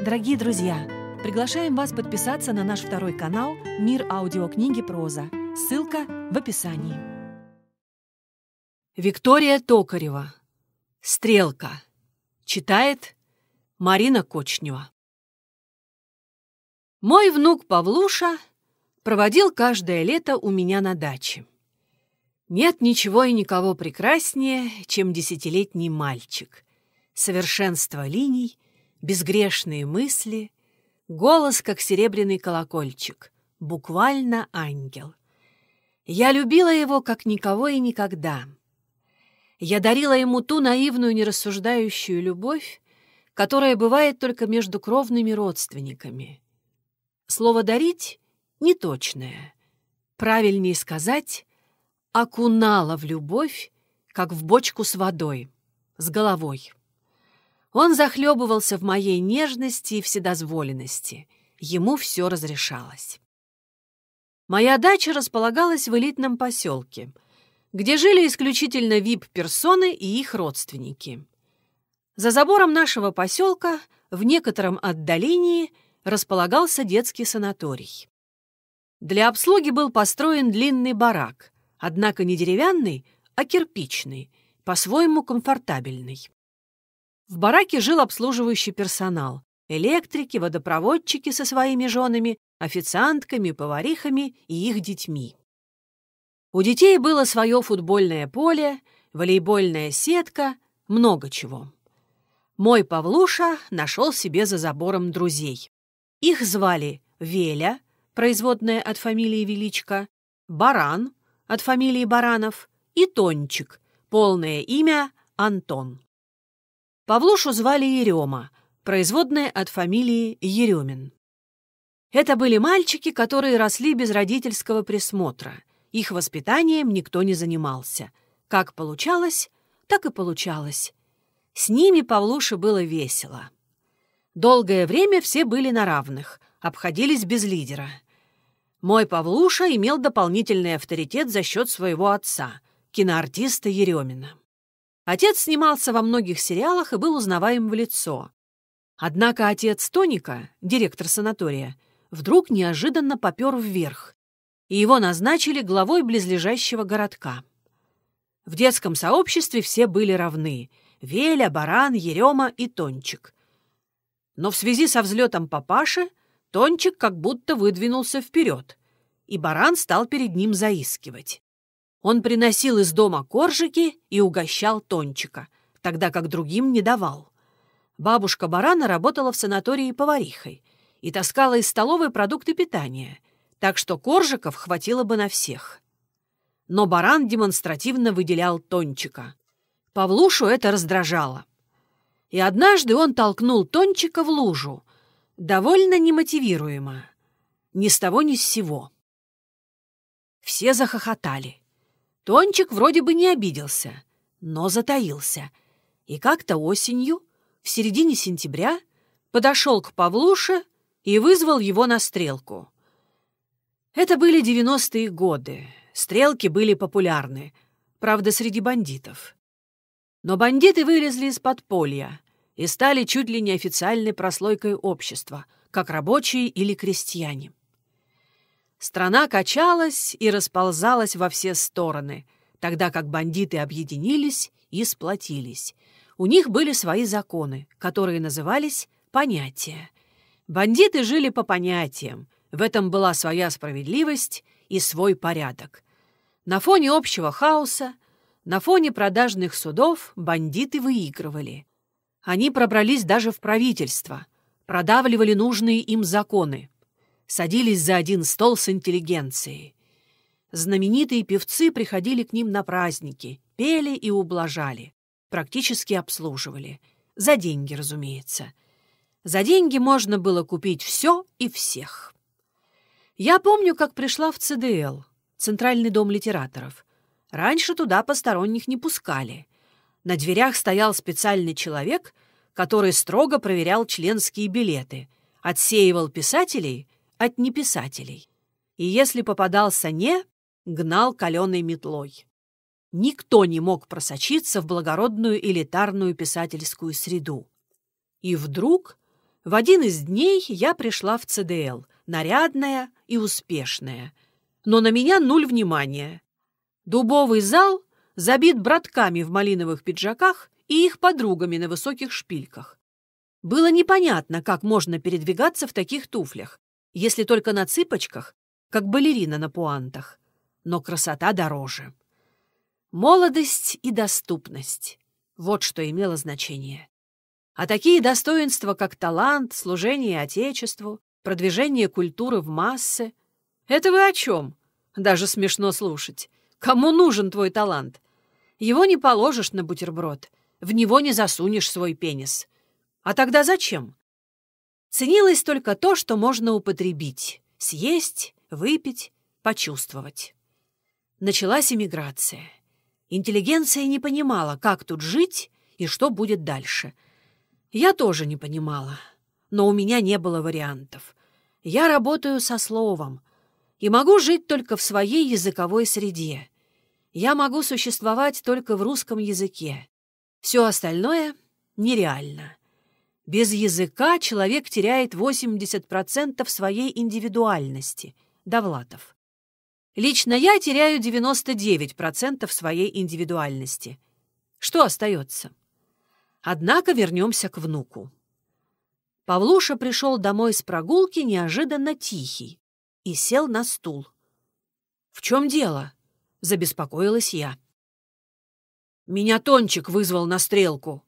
Дорогие друзья, приглашаем вас подписаться на наш второй канал «Мир аудиокниги проза». Ссылка в описании. Виктория Токарева. «Стрелка». Читает Марина Кочнева. Мой внук Павлуша проводил каждое лето у меня на даче. Нет ничего и никого прекраснее, чем десятилетний мальчик. Совершенство линий — безгрешные мысли, голос, как серебряный колокольчик, буквально ангел. Я любила его, как никого и никогда. Я дарила ему ту наивную, нерассуждающую любовь, которая бывает только между кровными родственниками. Слово «дарить» неточное. Правильнее сказать «окунала в любовь, как в бочку с водой, с головой». Он захлебывался в моей нежности и вседозволенности. Ему все разрешалось. Моя дача располагалась в элитном поселке, где жили исключительно вип-персоны и их родственники. За забором нашего поселка в некотором отдалении располагался детский санаторий. Для обслуги был построен длинный барак, однако не деревянный, а кирпичный, по-своему комфортабельный. В бараке жил обслуживающий персонал. Электрики, водопроводчики со своими женами, официантками, поварихами и их детьми. У детей было свое футбольное поле, волейбольная сетка, много чего. Мой Павлуша нашел себе за забором друзей. Их звали Веля, производная от фамилии Величко, Баран, от фамилии Баранов, и Тончик, полное имя Антон. Павлушу звали Ерема, производная от фамилии Еремин. Это были мальчики, которые росли без родительского присмотра. Их воспитанием никто не занимался. Как получалось, так и получалось. С ними Павлуше было весело. Долгое время все были на равных, обходились без лидера. Мой Павлуша имел дополнительный авторитет за счет своего отца, киноартиста Еремина. Отец снимался во многих сериалах и был узнаваем в лицо. Однако отец Тоника, директор санатория, вдруг неожиданно попер вверх, и его назначили главой близлежащего городка. В детском сообществе все были равны — Веля, Баран, Ерема и Тончик. Но в связи со взлетом папаши Тончик как будто выдвинулся вперед, и Баран стал перед ним заискивать. Он приносил из дома коржики и угощал Тончика, тогда как другим не давал. Бабушка Барана работала в санатории поварихой и таскала из столовой продукты питания, так что коржиков хватило бы на всех. Но Баран демонстративно выделял Тончика. Павлушу это раздражало. И однажды он толкнул Тончика в лужу, довольно немотивируемо, ни с того ни с сего. Все захохотали. Тончик вроде бы не обиделся, но затаился. И как-то осенью, в середине сентября, подошел к Павлуше и вызвал его на стрелку. Это были девяностые годы. Стрелки были популярны, правда, среди бандитов. Но бандиты вылезли из подполья и стали чуть ли не официальной прослойкой общества, как рабочие или крестьяне. Страна качалась и расползалась во все стороны, тогда как бандиты объединились и сплотились. У них были свои законы, которые назывались «понятия». Бандиты жили по понятиям, в этом была своя справедливость и свой порядок. На фоне общего хаоса, на фоне продажных судов бандиты выигрывали. Они пробрались даже в правительство, продавливали нужные им законы, садились за один стол с интеллигенцией. Знаменитые певцы приходили к ним на праздники, пели и ублажали, практически обслуживали. За деньги, разумеется. За деньги можно было купить все и всех. Я помню, как пришла в ЦДЛ, Центральный дом литераторов. Раньше туда посторонних не пускали. На дверях стоял специальный человек, который строго проверял членские билеты, отсеивал писателей — от неписателей. И если попадался не, гнал каленой метлой. Никто не мог просочиться в благородную элитарную писательскую среду. И вдруг в один из дней я пришла в ЦДЛ, нарядная и успешная. Но на меня нуль внимания. Дубовый зал забит братками в малиновых пиджаках и их подругами на высоких шпильках. Было непонятно, как можно передвигаться в таких туфлях, если только на цыпочках, как балерина на пуантах. Но красота дороже. Молодость и доступность — вот что имело значение. А такие достоинства, как талант, служение Отечеству, продвижение культуры в массы — это вы о чем? Даже смешно слушать. Кому нужен твой талант? Его не положишь на бутерброд, в него не засунешь свой пенис. А тогда зачем? Ценилось только то, что можно употребить, съесть, выпить, почувствовать. Началась эмиграция. Интеллигенция не понимала, как тут жить и что будет дальше. Я тоже не понимала, но у меня не было вариантов. Я работаю со словом и могу жить только в своей языковой среде. Я могу существовать только в русском языке. Все остальное нереально. Без языка человек теряет 80% своей индивидуальности. Довлатов. Лично я теряю 99% своей индивидуальности. Что остается? Однако вернемся к внуку. Павлуша пришел домой с прогулки неожиданно тихий и сел на стул. «В чем дело?» — забеспокоилась я. «Меня Тончик вызвал на стрелку»,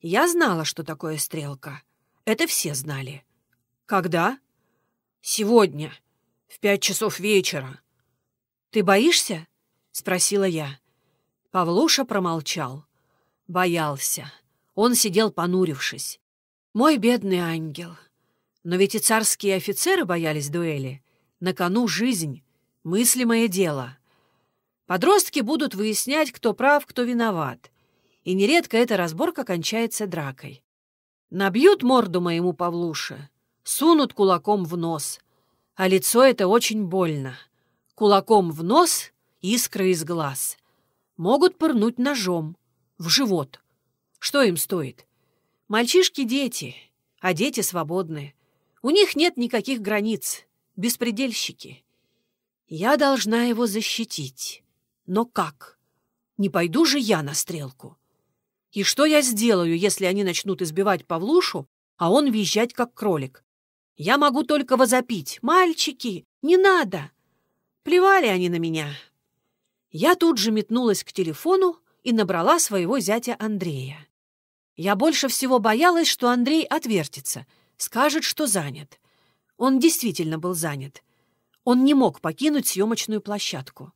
я знала, что такое стрелка. Это все знали. Когда? Сегодня. В пять часов вечера. Ты боишься? Спросила я. Павлуша промолчал. Боялся. Он сидел понурившись. Мой бедный ангел. Но ведь и царские офицеры боялись дуэли. На кону жизнь. Мыслимое дело. Подростки будут выяснять, кто прав, кто виноват и нередко эта разборка кончается дракой. Набьют морду моему Павлуше, сунут кулаком в нос, а лицо это очень больно. Кулаком в нос, искры из глаз. Могут пырнуть ножом, в живот. Что им стоит? Мальчишки — дети, а дети свободны. У них нет никаких границ, беспредельщики. Я должна его защитить. Но как? Не пойду же я на стрелку. И что я сделаю, если они начнут избивать Павлушу, а он визжать, как кролик? Я могу только возопить. «Мальчики, не надо!» Плевали они на меня. Я тут же метнулась к телефону и набрала своего зятя Андрея. Я больше всего боялась, что Андрей отвертится, скажет, что занят. Он действительно был занят. Он не мог покинуть съемочную площадку.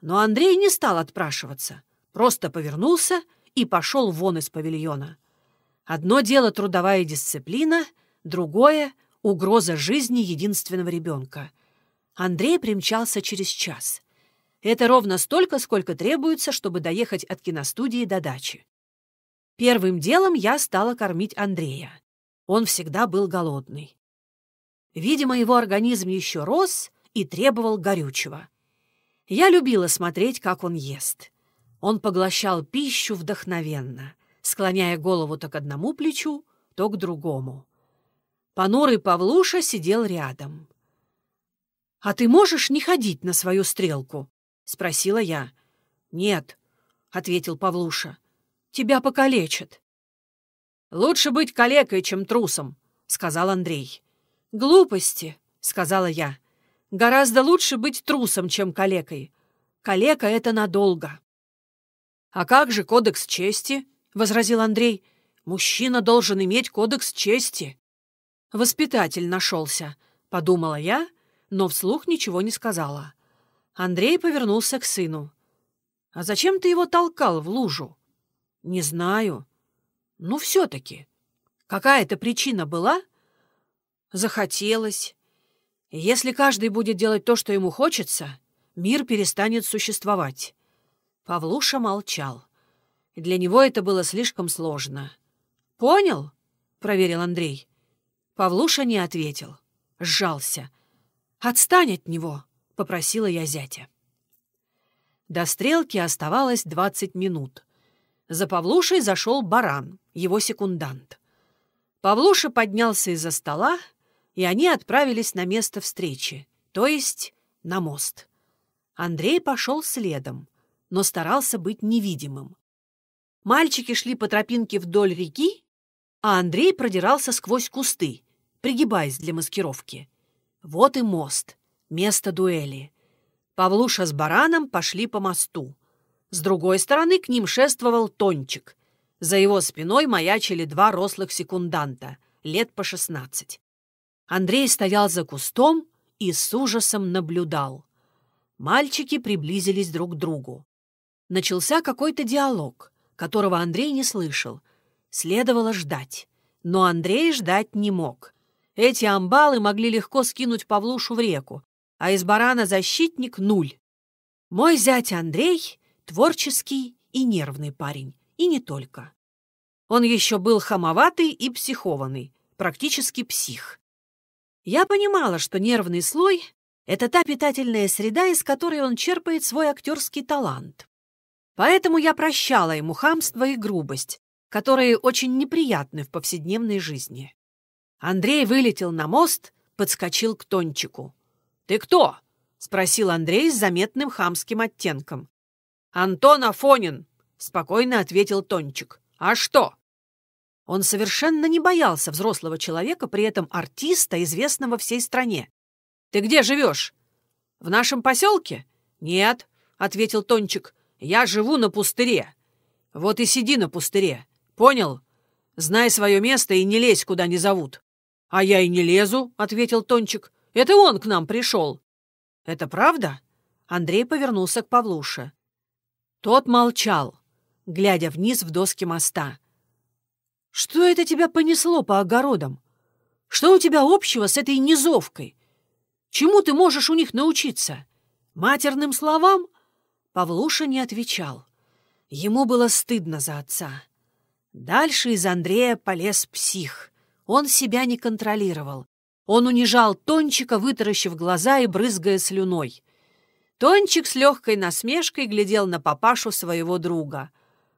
Но Андрей не стал отпрашиваться, просто повернулся — и пошел вон из павильона. Одно дело трудовая дисциплина, другое — угроза жизни единственного ребенка. Андрей примчался через час. Это ровно столько, сколько требуется, чтобы доехать от киностудии до дачи. Первым делом я стала кормить Андрея. Он всегда был голодный. Видимо, его организм еще рос и требовал горючего. Я любила смотреть, как он ест. Он поглощал пищу вдохновенно, склоняя голову то к одному плечу, то к другому. Понурый Павлуша сидел рядом. — А ты можешь не ходить на свою стрелку? — спросила я. — Нет, — ответил Павлуша. — Тебя покалечат. — Лучше быть калекой, чем трусом, — сказал Андрей. — Глупости, — сказала я. — Гораздо лучше быть трусом, чем калекой. Калека — это надолго. «А как же кодекс чести?» — возразил Андрей. «Мужчина должен иметь кодекс чести». «Воспитатель нашелся», — подумала я, но вслух ничего не сказала. Андрей повернулся к сыну. «А зачем ты его толкал в лужу?» «Не знаю». «Ну, все-таки. Какая-то причина была?» «Захотелось. Если каждый будет делать то, что ему хочется, мир перестанет существовать. Павлуша молчал. Для него это было слишком сложно. «Понял?» — проверил Андрей. Павлуша не ответил. Сжался. «Отстань от него!» — попросила я зятя. До стрелки оставалось двадцать минут. За Павлушей зашел баран, его секундант. Павлуша поднялся из-за стола, и они отправились на место встречи, то есть на мост. Андрей пошел следом но старался быть невидимым. Мальчики шли по тропинке вдоль реки, а Андрей продирался сквозь кусты, пригибаясь для маскировки. Вот и мост, место дуэли. Павлуша с бараном пошли по мосту. С другой стороны к ним шествовал Тончик. За его спиной маячили два рослых секунданта, лет по шестнадцать. Андрей стоял за кустом и с ужасом наблюдал. Мальчики приблизились друг к другу. Начался какой-то диалог, которого Андрей не слышал. Следовало ждать. Но Андрей ждать не мог. Эти амбалы могли легко скинуть Павлушу в реку, а из барана защитник — нуль. Мой зять Андрей — творческий и нервный парень, и не только. Он еще был хамоватый и психованный, практически псих. Я понимала, что нервный слой — это та питательная среда, из которой он черпает свой актерский талант. Поэтому я прощала ему хамство и грубость, которые очень неприятны в повседневной жизни. Андрей вылетел на мост, подскочил к Тончику. «Ты кто?» — спросил Андрей с заметным хамским оттенком. «Антон Афонин!» — спокойно ответил Тончик. «А что?» Он совершенно не боялся взрослого человека, при этом артиста, известного всей стране. «Ты где живешь?» «В нашем поселке?» «Нет», — ответил Тончик. Я живу на пустыре. Вот и сиди на пустыре. Понял? Знай свое место и не лезь, куда не зовут». «А я и не лезу», — ответил Тончик. «Это он к нам пришел». «Это правда?» Андрей повернулся к Павлуше. Тот молчал, глядя вниз в доски моста. «Что это тебя понесло по огородам? Что у тебя общего с этой низовкой? Чему ты можешь у них научиться? Матерным словам?» Павлуша не отвечал. Ему было стыдно за отца. Дальше из Андрея полез псих. Он себя не контролировал. Он унижал Тончика, вытаращив глаза и брызгая слюной. Тончик с легкой насмешкой глядел на папашу своего друга.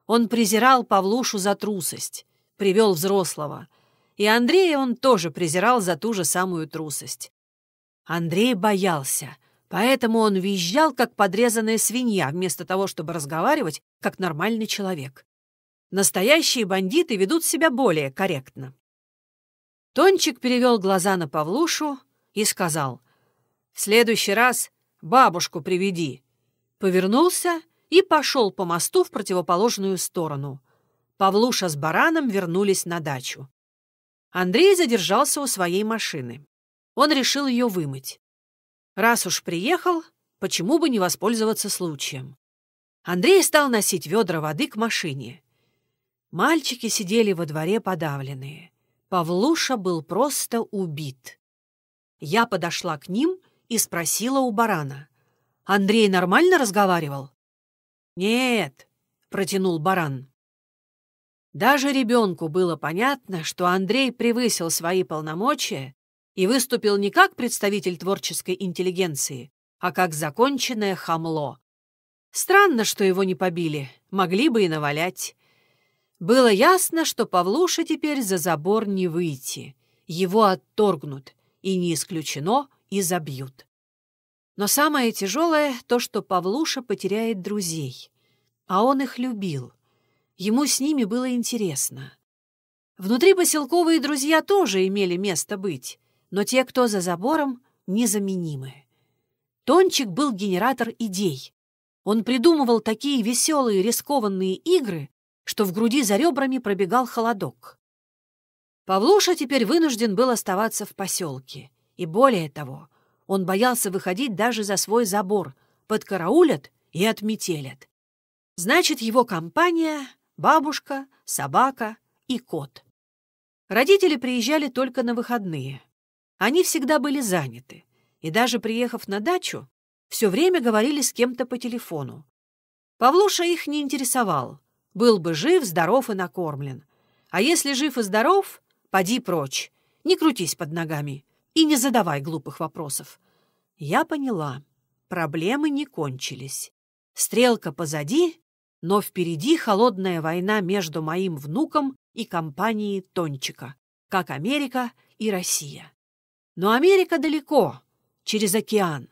Он презирал Павлушу за трусость, привел взрослого. И Андрея он тоже презирал за ту же самую трусость. Андрей боялся. Поэтому он визжал, как подрезанная свинья, вместо того, чтобы разговаривать, как нормальный человек. Настоящие бандиты ведут себя более корректно. Тончик перевел глаза на Павлушу и сказал, «В следующий раз бабушку приведи». Повернулся и пошел по мосту в противоположную сторону. Павлуша с бараном вернулись на дачу. Андрей задержался у своей машины. Он решил ее вымыть. Раз уж приехал, почему бы не воспользоваться случаем? Андрей стал носить ведра воды к машине. Мальчики сидели во дворе подавленные. Павлуша был просто убит. Я подошла к ним и спросила у барана. «Андрей нормально разговаривал?» «Нет», — протянул баран. Даже ребенку было понятно, что Андрей превысил свои полномочия и выступил не как представитель творческой интеллигенции, а как законченное хамло. Странно, что его не побили, могли бы и навалять. Было ясно, что Павлуша теперь за забор не выйти. Его отторгнут, и не исключено, и забьют. Но самое тяжелое — то, что Павлуша потеряет друзей. А он их любил. Ему с ними было интересно. Внутри поселковые друзья тоже имели место быть но те, кто за забором, незаменимы. Тончик был генератор идей. Он придумывал такие веселые рискованные игры, что в груди за ребрами пробегал холодок. Павлуша теперь вынужден был оставаться в поселке. И более того, он боялся выходить даже за свой забор. Подкараулят и отметелят. Значит, его компания — бабушка, собака и кот. Родители приезжали только на выходные — они всегда были заняты, и даже приехав на дачу, все время говорили с кем-то по телефону. Павлуша их не интересовал. Был бы жив, здоров и накормлен. А если жив и здоров, поди прочь, не крутись под ногами и не задавай глупых вопросов. Я поняла, проблемы не кончились. Стрелка позади, но впереди холодная война между моим внуком и компанией Тончика, как Америка и Россия. Но Америка далеко, через океан,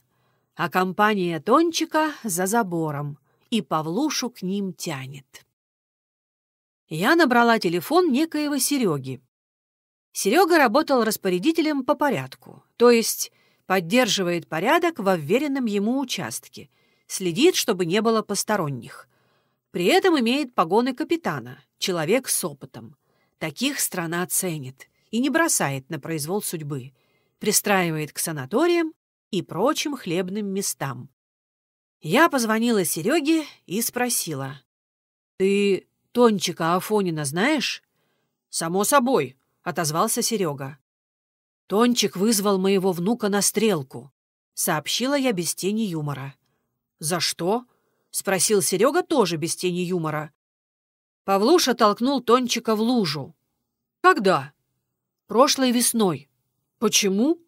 а компания Тончика за забором, и Павлушу к ним тянет. Я набрала телефон некоего Сереги. Серега работал распорядителем по порядку, то есть поддерживает порядок во вверенном ему участке, следит, чтобы не было посторонних. При этом имеет погоны капитана, человек с опытом. Таких страна ценит и не бросает на произвол судьбы пристраивает к санаториям и прочим хлебным местам. Я позвонила Сереге и спросила. «Ты Тончика Афонина знаешь?» «Само собой», — отозвался Серега. «Тончик вызвал моего внука на стрелку», — сообщила я без тени юмора. «За что?» — спросил Серега тоже без тени юмора. Павлуша толкнул Тончика в лужу. «Когда?» «Прошлой весной», Почему?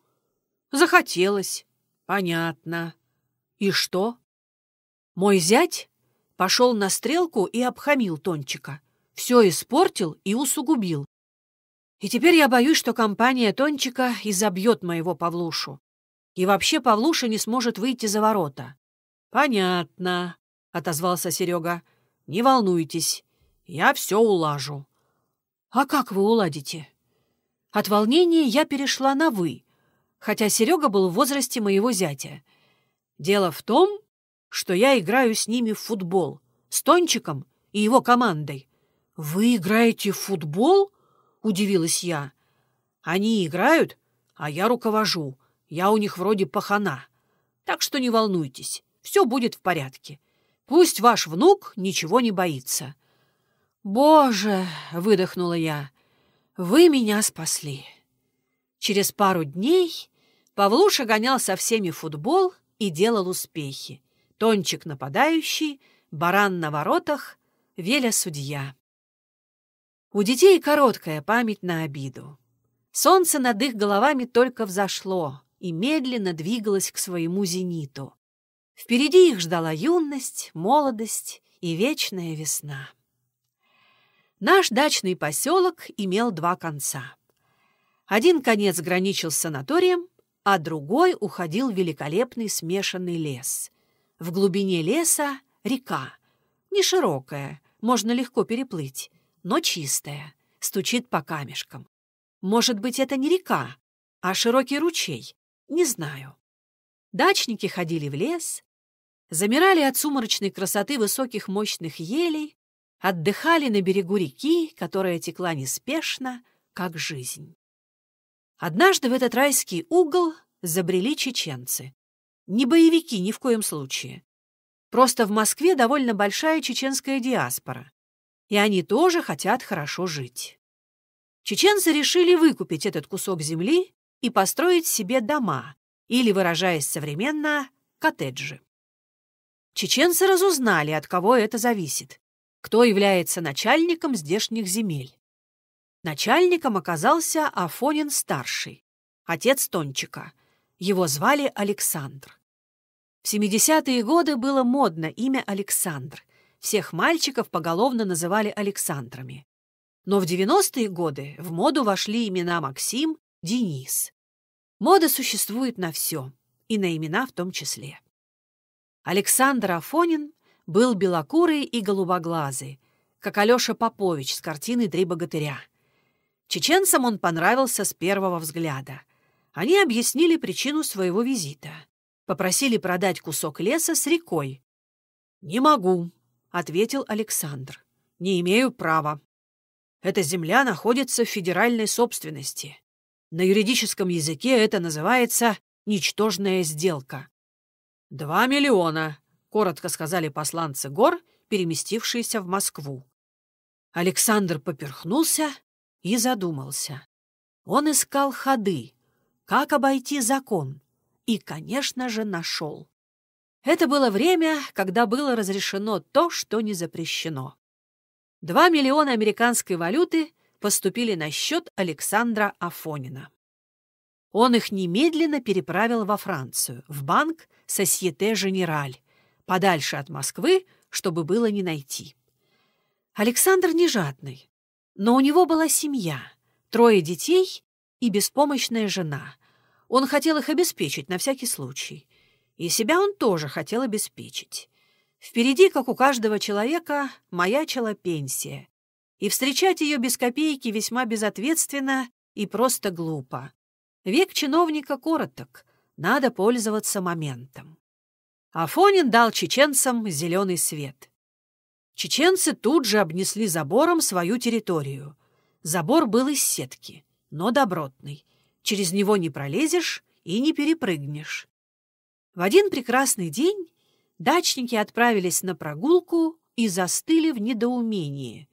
Захотелось. Понятно. И что? Мой зять пошел на стрелку и обхамил Тончика. Все испортил и усугубил. И теперь я боюсь, что компания Тончика изобьет моего Павлушу. И вообще Павлуша не сможет выйти за ворота. «Понятно», — отозвался Серега. «Не волнуйтесь, я все улажу». «А как вы уладите?» От волнения я перешла на «вы», хотя Серега был в возрасте моего зятя. Дело в том, что я играю с ними в футбол, с Тончиком и его командой. «Вы играете в футбол?» — удивилась я. «Они играют, а я руковожу. Я у них вроде пахана. Так что не волнуйтесь, все будет в порядке. Пусть ваш внук ничего не боится». «Боже!» — выдохнула я. Вы меня спасли. Через пару дней Павлуша гонял со всеми футбол и делал успехи. Тончик нападающий, баран на воротах, Веля судья. У детей короткая память на обиду. Солнце над их головами только взошло и медленно двигалось к своему зениту. Впереди их ждала юность, молодость и вечная весна. Наш дачный поселок имел два конца. Один конец граничил с санаторием, а другой уходил в великолепный смешанный лес. В глубине леса река, не широкая, можно легко переплыть, но чистая, стучит по камешкам. Может быть, это не река, а широкий ручей, не знаю. Дачники ходили в лес, замирали от сумрачной красоты высоких мощных елей, отдыхали на берегу реки, которая текла неспешно, как жизнь. Однажды в этот райский угол забрели чеченцы. Не боевики ни в коем случае. Просто в Москве довольно большая чеченская диаспора. И они тоже хотят хорошо жить. Чеченцы решили выкупить этот кусок земли и построить себе дома, или, выражаясь современно, коттеджи. Чеченцы разузнали, от кого это зависит, кто является начальником здешних земель. Начальником оказался Афонин-старший, отец Тончика. Его звали Александр. В 70-е годы было модно имя Александр. Всех мальчиков поголовно называли Александрами. Но в 90-е годы в моду вошли имена Максим, Денис. Мода существует на все, и на имена в том числе. Александр Афонин был белокурый и голубоглазый, как Алёша Попович с картины «Три богатыря». Чеченцам он понравился с первого взгляда. Они объяснили причину своего визита. Попросили продать кусок леса с рекой. «Не могу», — ответил Александр. «Не имею права. Эта земля находится в федеральной собственности. На юридическом языке это называется «ничтожная сделка». «Два миллиона», коротко сказали посланцы гор, переместившиеся в Москву. Александр поперхнулся и задумался. Он искал ходы, как обойти закон, и, конечно же, нашел. Это было время, когда было разрешено то, что не запрещено. Два миллиона американской валюты поступили на счет Александра Афонина. Он их немедленно переправил во Францию, в банк Сосьете Женераль, подальше от Москвы, чтобы было не найти. Александр не жадный, но у него была семья, трое детей и беспомощная жена. Он хотел их обеспечить на всякий случай. И себя он тоже хотел обеспечить. Впереди, как у каждого человека, маячила пенсия. И встречать ее без копейки весьма безответственно и просто глупо. Век чиновника короток, надо пользоваться моментом. Афонин дал чеченцам зеленый свет. Чеченцы тут же обнесли забором свою территорию. Забор был из сетки, но добротный. Через него не пролезешь и не перепрыгнешь. В один прекрасный день дачники отправились на прогулку и застыли в недоумении.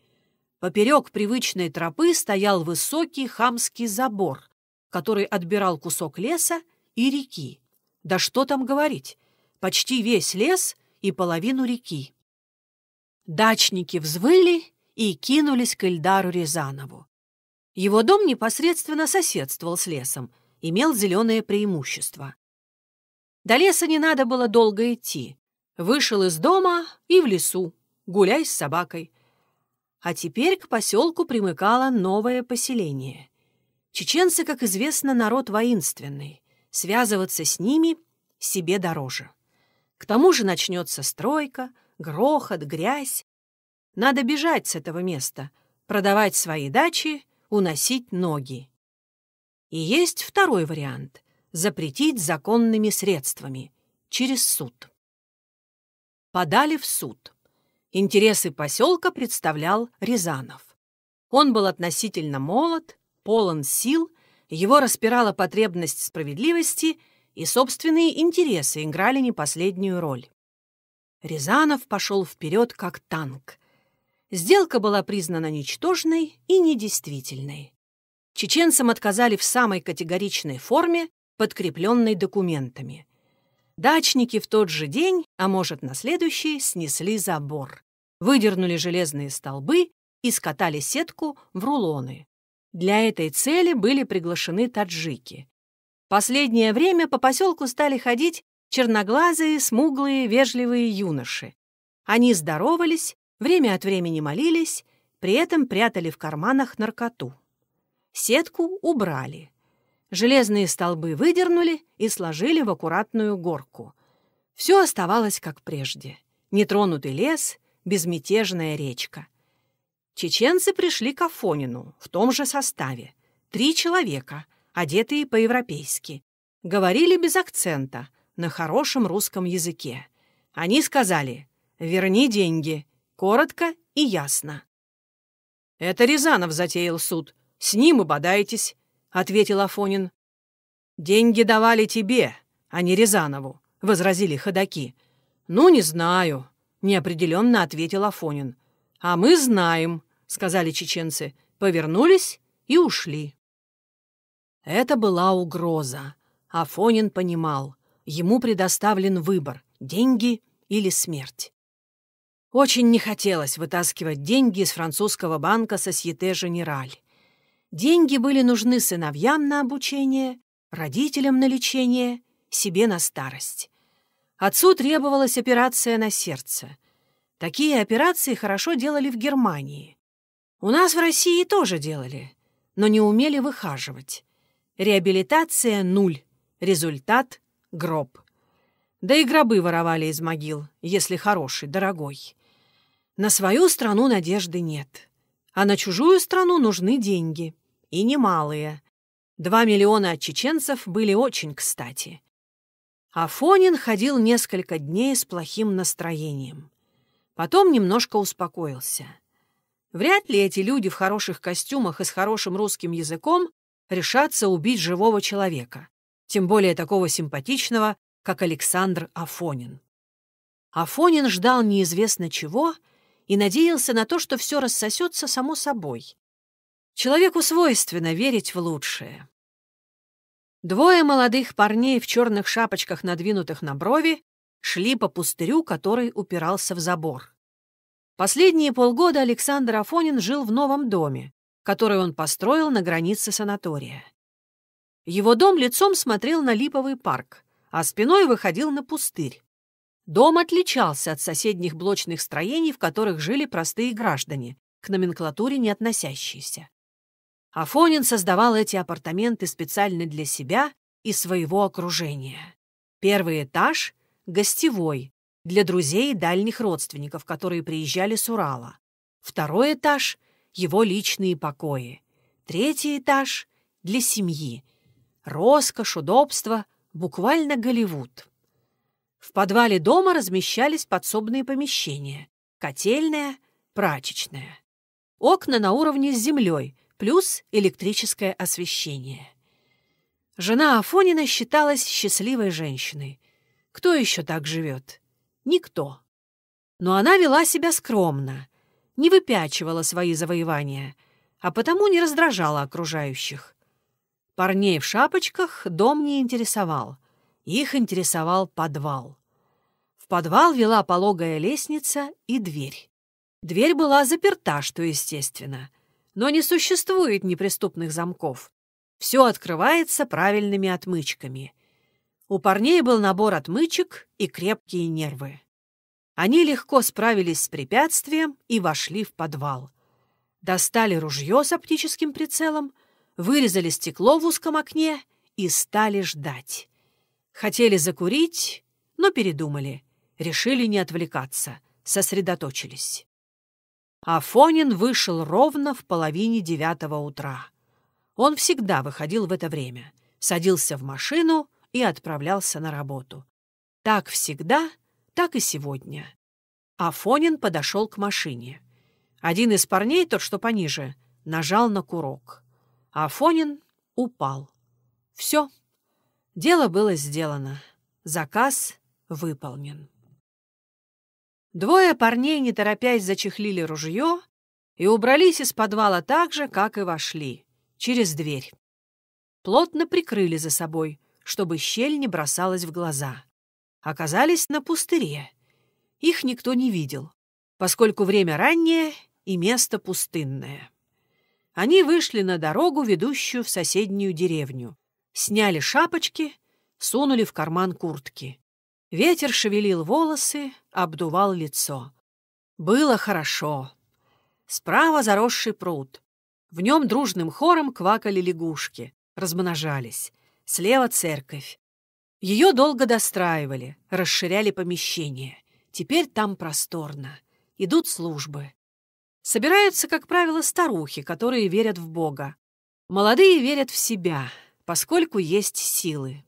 Поперек привычной тропы стоял высокий хамский забор, который отбирал кусок леса и реки. Да что там говорить, почти весь лес и половину реки. Дачники взвыли и кинулись к Эльдару Рязанову. Его дом непосредственно соседствовал с лесом, имел зеленое преимущество. До леса не надо было долго идти. Вышел из дома и в лесу, гуляй с собакой. А теперь к поселку примыкало новое поселение. Чеченцы, как известно, народ воинственный. Связываться с ними себе дороже. К тому же начнется стройка, грохот, грязь. Надо бежать с этого места, продавать свои дачи, уносить ноги. И есть второй вариант — запретить законными средствами, через суд. Подали в суд. Интересы поселка представлял Рязанов. Он был относительно молод, полон сил, его распирала потребность справедливости и собственные интересы играли не последнюю роль. Рязанов пошел вперед как танк. Сделка была признана ничтожной и недействительной. Чеченцам отказали в самой категоричной форме, подкрепленной документами. Дачники в тот же день, а может на следующий, снесли забор, выдернули железные столбы и скатали сетку в рулоны. Для этой цели были приглашены таджики. Последнее время по поселку стали ходить черноглазые, смуглые, вежливые юноши. Они здоровались, время от времени молились, при этом прятали в карманах наркоту. Сетку убрали. Железные столбы выдернули и сложили в аккуратную горку. Все оставалось как прежде. Нетронутый лес, безмятежная речка. Чеченцы пришли к Афонину в том же составе. Три человека — одетые по-европейски. Говорили без акцента, на хорошем русском языке. Они сказали «Верни деньги», коротко и ясно. «Это Рязанов затеял суд. С ним и бодаетесь», — ответил Афонин. «Деньги давали тебе, а не Рязанову», — возразили ходаки. «Ну, не знаю», — неопределенно ответил Афонин. «А мы знаем», — сказали чеченцы, повернулись и ушли. Это была угроза. Афонин понимал, ему предоставлен выбор — деньги или смерть. Очень не хотелось вытаскивать деньги из французского банка Сосьете Женераль. Деньги были нужны сыновьям на обучение, родителям на лечение, себе на старость. Отцу требовалась операция на сердце. Такие операции хорошо делали в Германии. У нас в России тоже делали, но не умели выхаживать. Реабилитация — нуль. Результат — гроб. Да и гробы воровали из могил, если хороший, дорогой. На свою страну надежды нет. А на чужую страну нужны деньги. И немалые. Два миллиона чеченцев были очень кстати. Афонин ходил несколько дней с плохим настроением. Потом немножко успокоился. Вряд ли эти люди в хороших костюмах и с хорошим русским языком решаться убить живого человека, тем более такого симпатичного, как Александр Афонин. Афонин ждал неизвестно чего и надеялся на то, что все рассосется само собой. Человеку свойственно верить в лучшее. Двое молодых парней в черных шапочках, надвинутых на брови, шли по пустырю, который упирался в забор. Последние полгода Александр Афонин жил в новом доме, который он построил на границе санатория. Его дом лицом смотрел на липовый парк, а спиной выходил на пустырь. Дом отличался от соседних блочных строений, в которых жили простые граждане, к номенклатуре не относящиеся. Афонин создавал эти апартаменты специально для себя и своего окружения. Первый этаж — гостевой, для друзей и дальних родственников, которые приезжали с Урала. Второй этаж его личные покои. Третий этаж — для семьи. Роскошь, удобство — буквально Голливуд. В подвале дома размещались подсобные помещения — котельная, прачечная. Окна на уровне с землей, плюс электрическое освещение. Жена Афонина считалась счастливой женщиной. Кто еще так живет? Никто. Но она вела себя скромно, не выпячивала свои завоевания, а потому не раздражала окружающих. Парней в шапочках дом не интересовал. Их интересовал подвал. В подвал вела пологая лестница и дверь. Дверь была заперта, что естественно. Но не существует неприступных замков. Все открывается правильными отмычками. У парней был набор отмычек и крепкие нервы. Они легко справились с препятствием и вошли в подвал. Достали ружье с оптическим прицелом, вырезали стекло в узком окне и стали ждать. Хотели закурить, но передумали. Решили не отвлекаться, сосредоточились. Афонин вышел ровно в половине девятого утра. Он всегда выходил в это время, садился в машину и отправлялся на работу. Так всегда так и сегодня. Афонин подошел к машине. Один из парней, тот, что пониже, нажал на курок. Афонин упал. Все. Дело было сделано. Заказ выполнен. Двое парней, не торопясь, зачехлили ружье и убрались из подвала так же, как и вошли, через дверь. Плотно прикрыли за собой, чтобы щель не бросалась в глаза оказались на пустыре. Их никто не видел, поскольку время раннее и место пустынное. Они вышли на дорогу, ведущую в соседнюю деревню, сняли шапочки, сунули в карман куртки. Ветер шевелил волосы, обдувал лицо. Было хорошо. Справа заросший пруд. В нем дружным хором квакали лягушки, размножались. Слева церковь. Ее долго достраивали, расширяли помещение. Теперь там просторно. Идут службы. Собираются, как правило, старухи, которые верят в Бога. Молодые верят в себя, поскольку есть силы.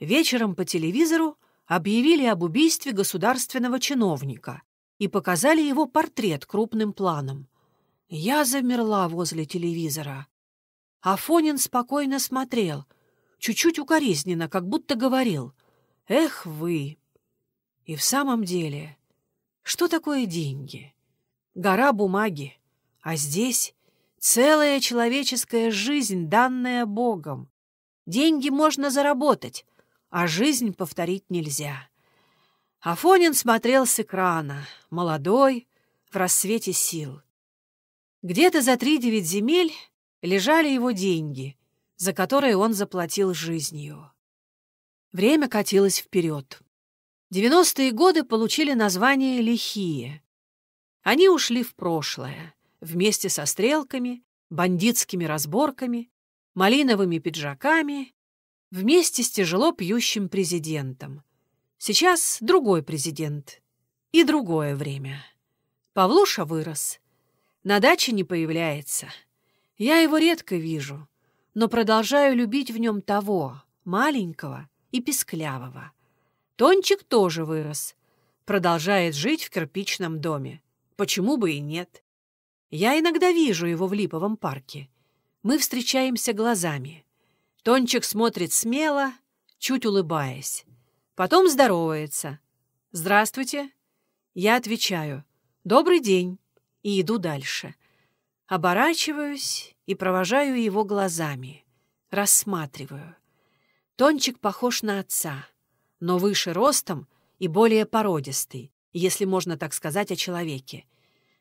Вечером по телевизору объявили об убийстве государственного чиновника и показали его портрет крупным планом. Я замерла возле телевизора. Афонин спокойно смотрел — чуть-чуть укоризненно, как будто говорил «Эх вы!». И в самом деле, что такое деньги? Гора бумаги, а здесь целая человеческая жизнь, данная Богом. Деньги можно заработать, а жизнь повторить нельзя. Афонин смотрел с экрана, молодой, в рассвете сил. Где-то за три девять земель лежали его деньги — за которые он заплатил жизнью. Время катилось вперед. Девяностые годы получили название «лихие». Они ушли в прошлое, вместе со стрелками, бандитскими разборками, малиновыми пиджаками, вместе с тяжело пьющим президентом. Сейчас другой президент и другое время. Павлуша вырос. На даче не появляется. Я его редко вижу — но продолжаю любить в нем того, маленького и песклявого. Тончик тоже вырос, продолжает жить в кирпичном доме. Почему бы и нет? Я иногда вижу его в Липовом парке. Мы встречаемся глазами. Тончик смотрит смело, чуть улыбаясь. Потом здоровается. «Здравствуйте». Я отвечаю «Добрый день» и иду дальше. Оборачиваюсь и провожаю его глазами. Рассматриваю. Тончик похож на отца, но выше ростом и более породистый, если можно так сказать о человеке.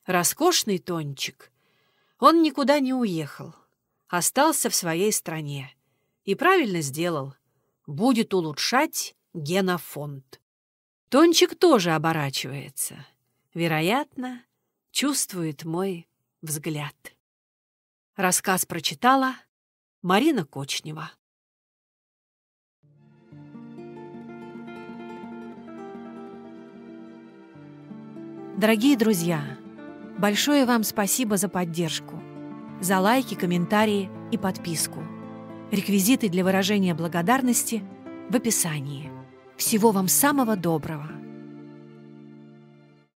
Роскошный Тончик. Он никуда не уехал. Остался в своей стране. И правильно сделал. Будет улучшать генофонд. Тончик тоже оборачивается. Вероятно, чувствует мой взгляд. Рассказ прочитала Марина Кочнева. Дорогие друзья, большое вам спасибо за поддержку, за лайки, комментарии и подписку. Реквизиты для выражения благодарности в описании. Всего вам самого доброго!